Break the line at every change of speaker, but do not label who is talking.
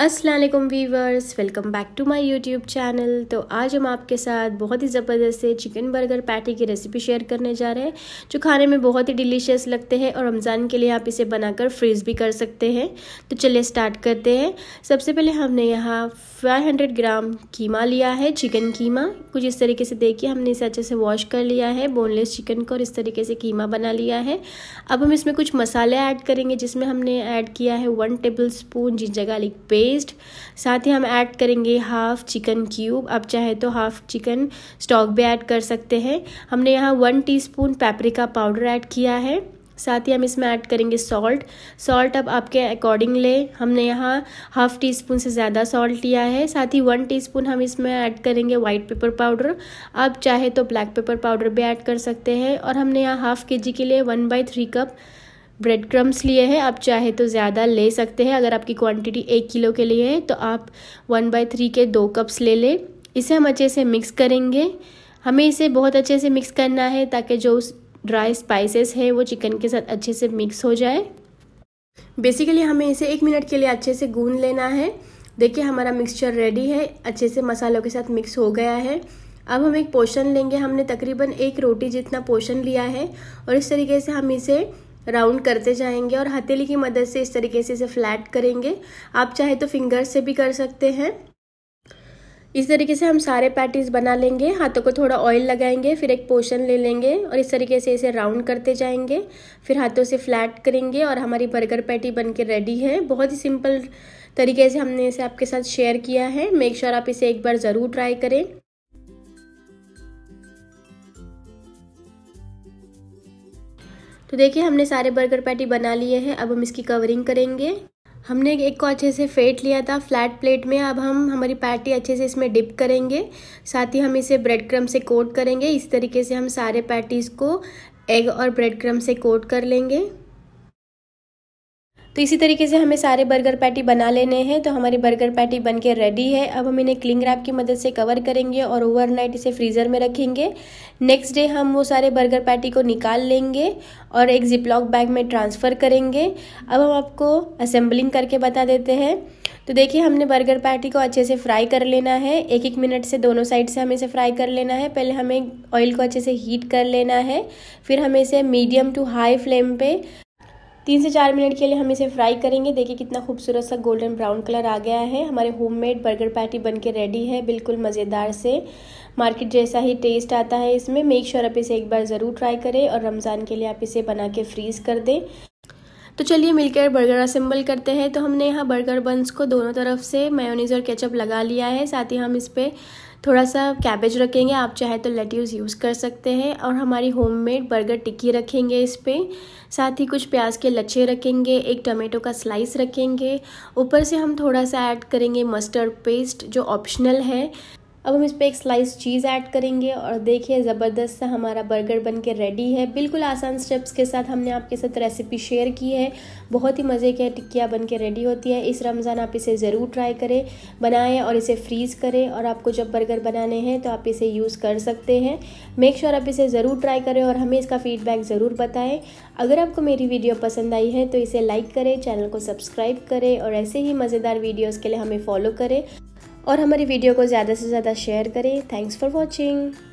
Aslam viewers welcome back to my YouTube channel तो आज हम आपके साथ बहुत ही ज़बरदस्त से चिकन बर्गर पैटी की रेसिपी शेयर करने जा रहे हैं जो खाने में बहुत ही डिलीशियस लगते हैं और रमज़ान के लिए आप इसे बनाकर फ्रीज़ भी कर सकते हैं तो चलिए स्टार्ट करते हैं सबसे पहले हमने यहाँ 500 ग्राम कीमा लिया है चिकन कीमा कुछ इस तरीके से देखिए हमने इसे अच्छे से वॉश कर लिया है बोनलेस चिकन को और इस तरीके से कीमा बना लिया है अब हम इसमें कुछ मसाले ऐड करेंगे जिसमें हमने ऐड किया है one tablespoon ginger garlic paste paste साथ ही हम ऐड करेंगे हाफ़ चिकन क्यूब आप चाहे तो हाफ़ चिकन स्टॉक भी ऐड कर सकते हैं हमने यहाँ one teaspoon paprika powder add किया है साथ ही हम इसमें ऐड करेंगे सॉल्ट सॉल्ट अब आपके अकॉर्डिंग ले हमने यहाँ हाफ टी स्पून से ज़्यादा सॉल्ट लिया है साथ ही वन टीस्पून हम इसमें ऐड करेंगे वाइट पेपर पाउडर आप चाहे तो ब्लैक पेपर पाउडर भी ऐड कर सकते हैं और हमने यहाँ हाफ के जी के लिए one by three cup bread crumbs लिए हैं आप चाहे तो ज़्यादा ले सकते हैं अगर आपकी क्वांटिटी एक किलो के लिए है तो आप वन बाई थ्री के दो कप्स ले लें इसे हम अच्छे से मिक्स करेंगे हमें इसे बहुत अच्छे से मिक्स करना है ताकि जो ड्राई स्पाइसेस है वो चिकन के साथ अच्छे से मिक्स हो जाए बेसिकली हमें इसे एक मिनट के लिए अच्छे से गून लेना है देखिए हमारा मिक्सचर रेडी है अच्छे से मसालों के साथ मिक्स हो गया है अब हम एक पोषण लेंगे हमने तकरीबन एक रोटी जितना पोषण लिया है और इस तरीके से हम इसे राउंड करते जाएंगे और हथेली की मदद से इस तरीके से इसे फ्लैट करेंगे आप चाहे तो फिंगर से भी कर सकते हैं इस तरीके से हम सारे पैटीज बना लेंगे हाथों को थोड़ा ऑयल लगाएंगे फिर एक पोशन ले लेंगे और इस तरीके से इसे राउंड करते जाएंगे फिर हाथों से फ्लैट करेंगे और हमारी बर्गर पैटी बन के रेडी है बहुत ही सिंपल तरीके से हमने इसे आपके साथ शेयर किया है मेक श्योर sure आप इसे एक बार ज़रूर ट्राई करें तो देखिए हमने सारे बर्गर पैटी बना लिए हैं अब हम इसकी कवरिंग करेंगे हमने एक को अच्छे से फेंट लिया था फ्लैट प्लेट में अब हम हमारी पैटी अच्छे से इसमें डिप करेंगे साथ ही हम इसे ब्रेड क्रम से कोट करेंगे इस तरीके से हम सारे पैटीज़ को एग और ब्रेड क्रम से कोट कर लेंगे तो इसी तरीके से हमें सारे बर्गर पैटी बना लेने हैं तो हमारी बर्गर पैटी बन के रेडी है अब हम इन्हें क्लिंग रैप की मदद से कवर करेंगे और ओवरनाइट इसे फ्रीज़र में रखेंगे नेक्स्ट डे हम वो सारे बर्गर पैटी को निकाल लेंगे और एक लॉक बैग में ट्रांसफ़र करेंगे अब हम आपको असेंबलिंग करके बता देते हैं तो देखिए हमने बर्गर पैटी को अच्छे से फ्राई कर लेना है एक एक मिनट से दोनों साइड से हमें इसे फ्राई कर लेना है पहले हमें ऑयल को अच्छे से हीट कर लेना है फिर हमें इसे मीडियम टू हाई फ्लेम पे तीन से चार मिनट के लिए हम इसे फ्राई करेंगे देखिए कितना खूबसूरत सा गोल्डन ब्राउन कलर आ गया है हमारे होममेड बर्गर पैटी बन के रेडी है बिल्कुल मज़ेदार से मार्केट जैसा ही टेस्ट आता है इसमें मेक श्योर आप इसे एक बार ज़रूर ट्राई करें और रमज़ान के लिए आप इसे बना के फ्रीज़ कर दें तो चलिए मिलकर बर्गर असेंबल करते हैं तो हमने यहाँ बर्गर बंस को दोनों तरफ से मेयोनीज और केचप लगा लिया है साथ ही हम इस पर थोड़ा सा कैबेज रखेंगे आप चाहे तो लेट्यूज़ यूज़ कर सकते हैं और हमारी होममेड बर्गर टिक्की रखेंगे इस पर साथ ही कुछ प्याज के लच्छे रखेंगे एक टमेटो का स्लाइस रखेंगे ऊपर से हम थोड़ा सा ऐड करेंगे मस्टर्ड पेस्ट जो ऑप्शनल है अब हम इस पर एक स्लाइस चीज़ ऐड करेंगे और देखिए ज़बरदस्त सा हमारा बर्गर बन के रेडी है बिल्कुल आसान स्टेप्स के साथ हमने आपके साथ रेसिपी शेयर की है बहुत ही मज़े के टिक्किया बन के रेडी होती है इस रमज़ान आप इसे ज़रूर ट्राई करें बनाएं और इसे फ्रीज़ करें और आपको जब बर्गर बनाने हैं तो आप इसे यूज़ कर सकते हैं मेक श्योर आप इसे ज़रूर ट्राई करें और हमें इसका फ़ीडबैक ज़रूर बताएँ अगर आपको मेरी वीडियो पसंद आई है तो इसे लाइक करें चैनल को सब्सक्राइब करें और ऐसे ही मज़ेदार वीडियोज़ के लिए हमें फॉलो करें और हमारी वीडियो को ज़्यादा से ज़्यादा शेयर करें थैंक्स फॉर वॉचिंग